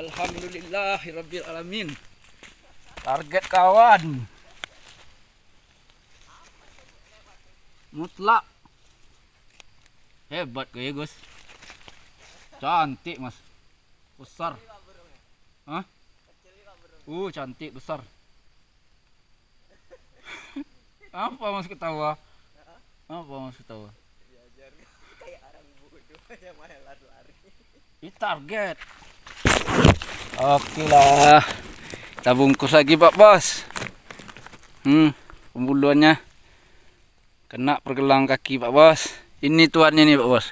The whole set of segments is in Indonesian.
Alamin. Target kawan Mutlak Hebat kaya Gus Cantik mas Besar Hah? Uh cantik besar Apa mas ketawa? Apa mas ketawa? Diajar kayak orang bodoh yang main lari-lari Ini target Oke lah. Kita bungkus lagi Pak Bos. Hmm, pembuluannya kena pergelang kaki Pak Bos. Ini tuannya nih Pak Bos.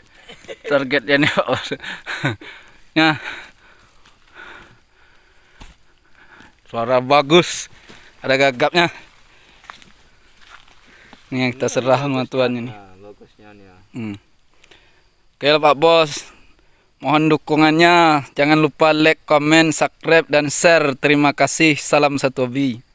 Targetnya nih Pak Bos. ya. Suara bagus. Ada gagapnya. Ini yang kita serah sama tuannya nih. Ah, bagusnya nih. Ya. Hmm. Oke Pak Bos. Mohon dukungannya. Jangan lupa like, comment, subscribe, dan share. Terima kasih. Salam satu hobi.